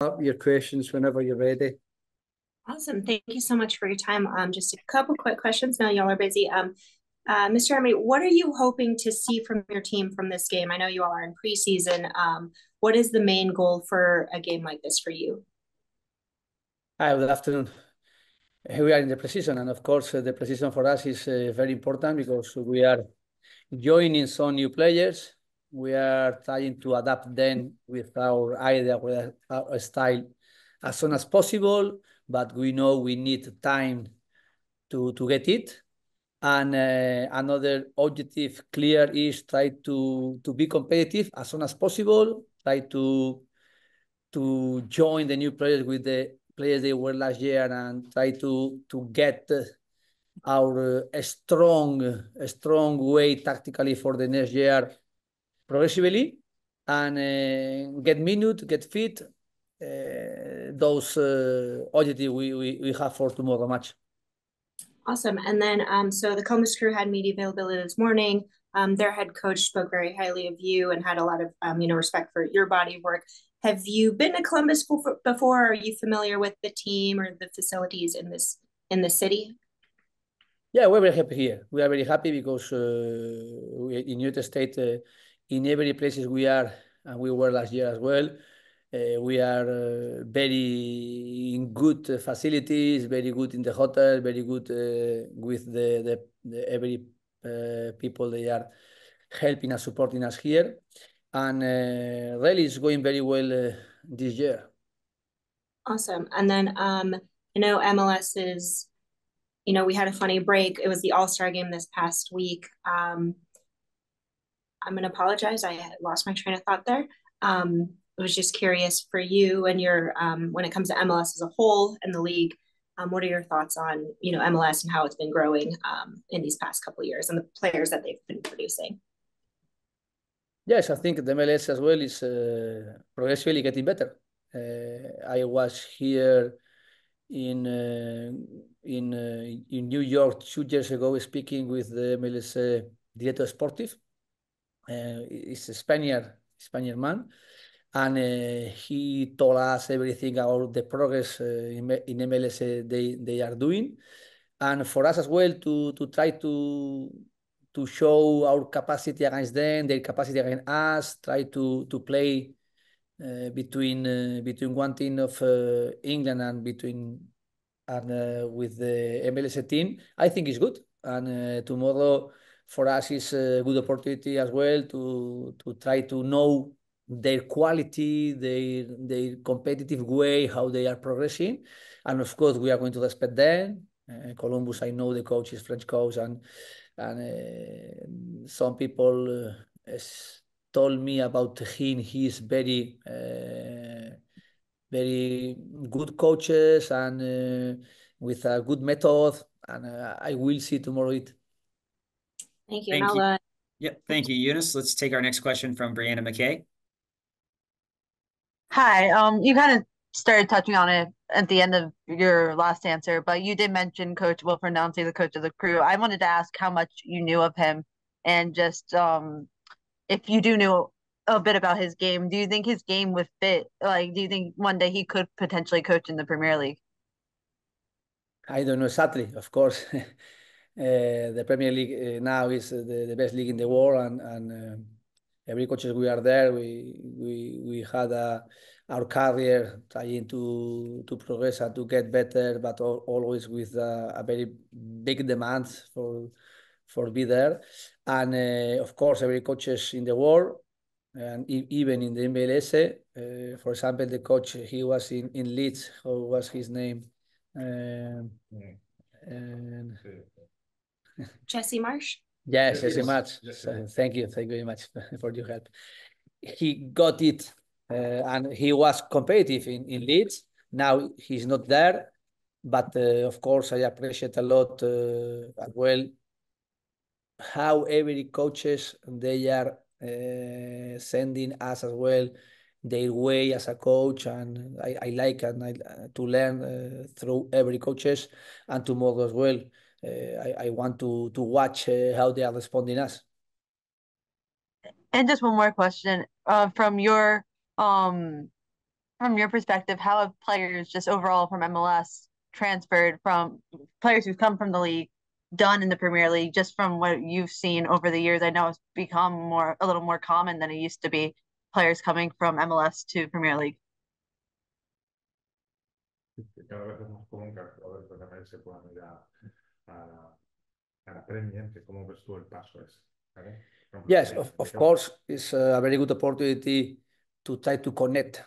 up your questions whenever you're ready. Awesome. Thank you so much for your time. Um, just a couple quick questions. Now y'all are busy. Um, uh, Mr. Emery, what are you hoping to see from your team from this game? I know you all are in preseason. Um, what is the main goal for a game like this for you? Hi, good afternoon. We are in the preseason, and of course, uh, the preseason for us is uh, very important because we are joining some new players we are trying to adapt them with our idea, with our style as soon as possible, but we know we need time to, to get it. And uh, another objective clear is try to, to be competitive as soon as possible, try to, to join the new players with the players they were last year and try to, to get our uh, a strong a strong way tactically for the next year progressively and uh, get minute, get fit. Uh, those uh, objectives we, we, we have for tomorrow match. Awesome. And then, um, so the Columbus crew had media availability this morning. Um, their head coach spoke very highly of you and had a lot of, um, you know, respect for your body of work. Have you been to Columbus before? Are you familiar with the team or the facilities in this in the city? Yeah, we're very happy here. We are very happy because uh, we in United States. Uh, in every places we are, and we were last year as well, uh, we are uh, very in good facilities, very good in the hotel, very good uh, with the, the, the every uh, people they are helping and supporting us here. And uh, really is going very well uh, this year. Awesome. And then um, I know MLS is, you know, we had a funny break. It was the All-Star game this past week. Um, I'm going to apologize. I lost my train of thought there. Um, I was just curious for you and your um, when it comes to MLS as a whole and the league. Um, what are your thoughts on you know MLS and how it's been growing um, in these past couple of years and the players that they've been producing? Yes, I think the MLS as well is uh, progressively getting better. Uh, I was here in uh, in uh, in New York two years ago, speaking with the MLS uh, director sportive it's eh, a Spaniard, Spaniard man, and uh, he told us everything about the progress uh, in, in, MLS they, they are doing. And for us as well to, to try to, to show our capacity against them, their capacity against us, try to, to play between, between one team of England and between and with the MLS team, I think it's good. And tomorrow, for us it's a good opportunity as well to to try to know their quality, their their competitive way, how they are progressing, and of course we are going to respect them. Uh, Columbus, I know the coach is French coach, and and uh, some people uh, told me about him. He is very uh, very good coaches and uh, with a good method, and uh, I will see tomorrow it Thank you. Thank you. Yep. Thank you, Eunice. Let's take our next question from Brianna McKay. Hi. Um, you kind of started touching on it at the end of your last answer, but you did mention Coach Wilfred Nancy, the coach of the crew. I wanted to ask how much you knew of him and just um, if you do know a bit about his game, do you think his game would fit? Like, do you think one day he could potentially coach in the Premier League? I don't know, sadly, of course. Eh, the Premier League eh, now is eh, the, the, best league in the world, and, and every coaches we are there, we we we had a, our career trying to to progress and to get better, but all, always with a, a, very big demand for for be there, and uh, of course every coaches in the world, and even in the MLS, uh, for example, the coach he was in in Leeds, how was his name? and, Jesse Marsh? Yes, yes, yes. Yes, yes. thank you. Thank you very much for your help. He got it uh, and he was competitive in, in Leeds. Now he's not there, but uh, of course I appreciate a lot uh, as well how every coaches they are uh, sending us as well their way as a coach and I, I like and I, uh, to learn uh, through every coaches and to as well. Eh, I, I, want to to watch eh, how they are responding us. And just one more question uh, from your um, from your perspective, how have players just overall from MLS transferred from players who've come from the league done in the Premier League just from what you've seen over the years? I know it's become more a little more common than it used to be players coming from MLS to Premier League. Premier, ves tú el paso ese? ¿vale? Yes, of, of course, it's a very good opportunity to try to connect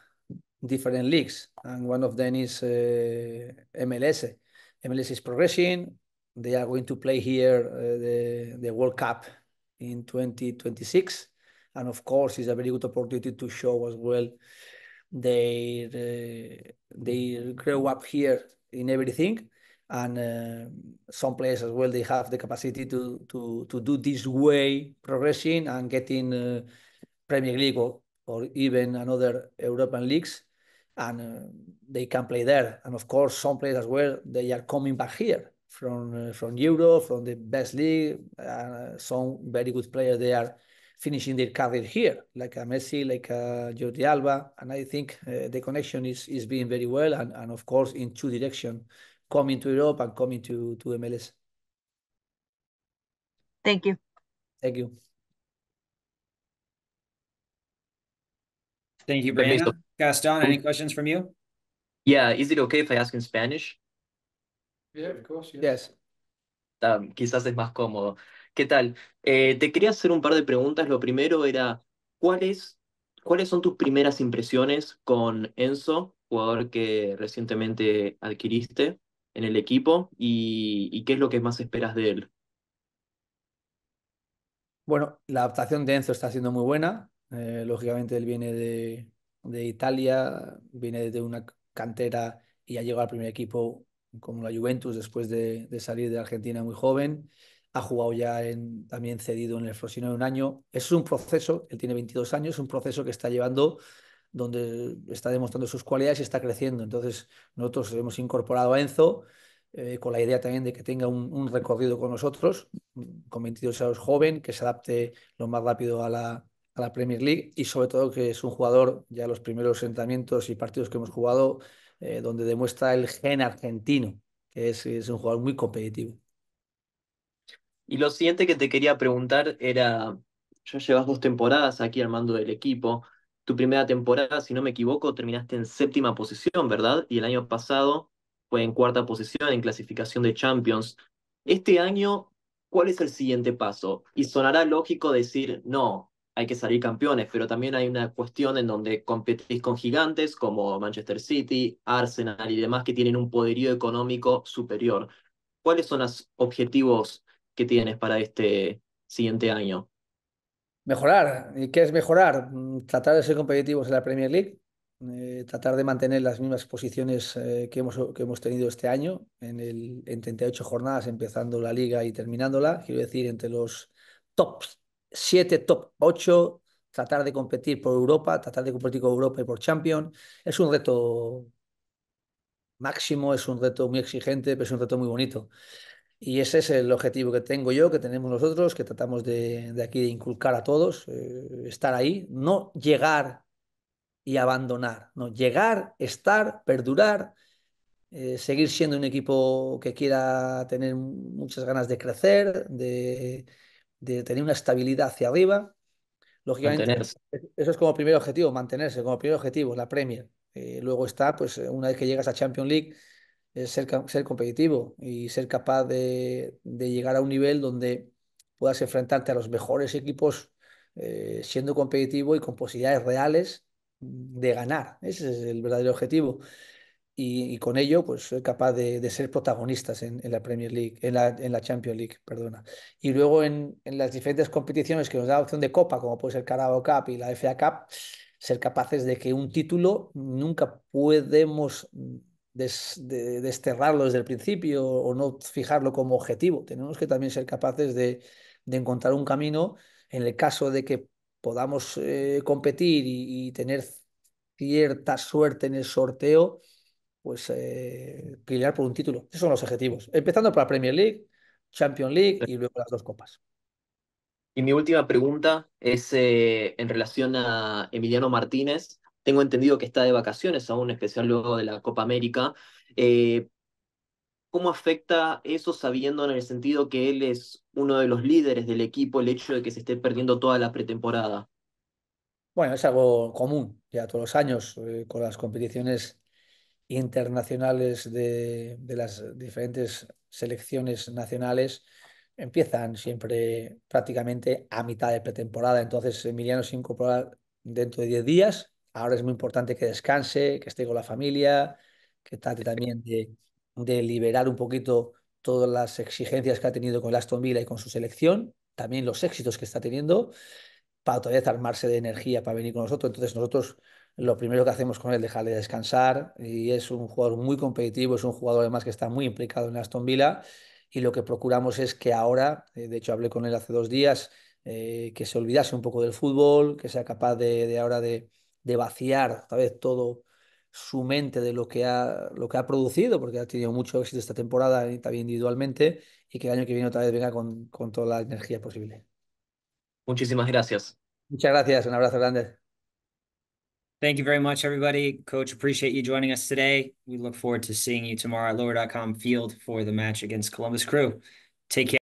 different leagues, and one of them is uh, eh, MLS. MLS is progressing. They are going to play here uh, the, the World Cup in 2026, and of course, it's a very good opportunity to show as well they uh, eh, they grow up here in everything and uh, some players as well they have the capacity to to to do this way progressing and getting uh, Premier League or, or even another European leagues and uh, they can play there and of course some players as well they are coming back here from uh, from Euro from the best league uh, some very good players they are finishing their career here like a Messi like a Jordi Alba and I think uh, the connection is is being very well and, and of course in two direction coming to Europe and coming to, MLS. Thank you. Thank you. Thank you, Brandon. Gaston, any questions from you? Yeah, is it okay if I ask in Spanish? Yeah, yes. Um, quizás es más cómodo. ¿Qué tal? Eh, te quería hacer un par de preguntas. Lo primero era, ¿cuáles, ¿cuáles son tus primeras impresiones con Enzo, jugador que recientemente adquiriste? en el equipo y, qué es lo que más esperas de él. Bueno, la adaptación de Enzo está siendo muy buena. Eh, lógicamente él viene de, Italia, viene de una cantera y ha llegado al primer equipo como la Juventus después de, salir de Argentina muy joven. Ha jugado ya también cedido en el de un año. es un proceso, él tiene 22 años, es un proceso que está llevando donde está demostrando sus cualidades y está creciendo. Entonces, nosotros hemos incorporado a Enzo eh, con la idea también de que tenga un, recorrido con nosotros, con 22 años joven, que se adapte lo más rápido a la, a la Premier League y sobre todo que es un jugador, ya los primeros asentamientos y partidos que hemos jugado, eh, donde demuestra el gen argentino, que es, es un jugador muy competitivo. Y lo siguiente que te quería preguntar era, yo llevas dos temporadas aquí al mando del equipo, tu primera temporada, si no me equivoco, terminaste en séptima posición, ¿verdad? Y el año pasado fue en cuarta posición en clasificación de Champions. Este año, ¿cuál es el siguiente paso? Y sonará lógico decir, no, hay que salir campeones, pero también hay una cuestión en donde competís con gigantes como Manchester City, Arsenal y demás que tienen un poderío económico superior. ¿Cuáles son los objetivos que tienes para este siguiente año? Mejorar. ¿Y qué es mejorar? Mm, tratar de ser competitivos en la Premier League, eh, tratar de mantener las mismas posiciones eh, que, hemos, que hemos tenido este año en, el, en 38 jornadas, empezando la liga y terminándola. Quiero decir, entre los top 7, top 8, tratar de competir por Europa, tratar de competir con Europa y por Champions. Es un reto máximo, es un reto muy exigente, pero es un reto muy bonito. Y ese es el objetivo que tengo yo, que tenemos nosotros, que tratamos de, aquí de inculcar a todos, eh, estar ahí, no llegar y abandonar, no llegar, estar, perdurar, eh, seguir siendo un equipo que quiera tener muchas ganas de crecer, de, tener una estabilidad hacia arriba. Lógicamente, eso es como primer objetivo, mantenerse como primer objetivo, la Premier. Eh, luego está, pues una vez que llegas a Champions League, ser, ser competitivo y ser capaz de, llegar a un nivel donde puedas enfrentarte a los mejores equipos eh, siendo competitivo y con posibilidades reales de ganar. Ese es el verdadero objetivo. Y, con ello, pues ser capaz de, ser protagonistas en, la Premier League, en la, en Champions League, perdona. Y luego en, en, las diferentes competiciones que nos da opción de Copa, como puede ser Carabao Cup y la FA Cup, ser capaces de que un título nunca podemos de, desterrarlo desde el principio o no fijarlo como objetivo. Tenemos que también ser capaces de, encontrar un camino en el caso de que podamos eh, competir y, tener cierta suerte en el sorteo, pues eh, pelear por un título. Esos son los objetivos. Empezando por la Premier League, Champions League y luego las dos copas. Y mi última pregunta es eh, en relación a Emiliano Martínez, tengo entendido que está de vacaciones aún, especial luego de la Copa América. Eh, ¿Cómo afecta eso sabiendo en el sentido que él es uno de los líderes del equipo el hecho de que se esté perdiendo toda la pretemporada? Bueno, es algo común ya todos los años eh, con las competiciones internacionales de, de, las diferentes selecciones nacionales. Empiezan siempre prácticamente a mitad de pretemporada, entonces Emiliano se incorpora dentro de 10 días ahora es muy importante que descanse, que esté con la familia, que trate también de, liberar un poquito todas las exigencias que ha tenido con el Aston Villa y con su selección, también los éxitos que está teniendo, para todavía armarse de energía para venir con nosotros. Entonces nosotros lo primero que hacemos con él es dejarle descansar y es un jugador muy competitivo, es un jugador además que está muy implicado en Aston Villa y lo que procuramos es que ahora, eh, de hecho hablé con él hace dos días, eh, que se olvidase un poco del fútbol, que sea capaz de ahora de, de vaciar vez todo su mente de lo que ha, lo que ha producido, porque ha tenido mucho éxito esta temporada, también individualmente, y que el año que viene otra vez venga con, con toda la energía posible. Muchísimas gracias. Muchas gracias, un abrazo grande. Thank you very much, everybody. Coach, appreciate you joining us today. We look forward to seeing you tomorrow at lower.com field for the match against Columbus Crew. Take care.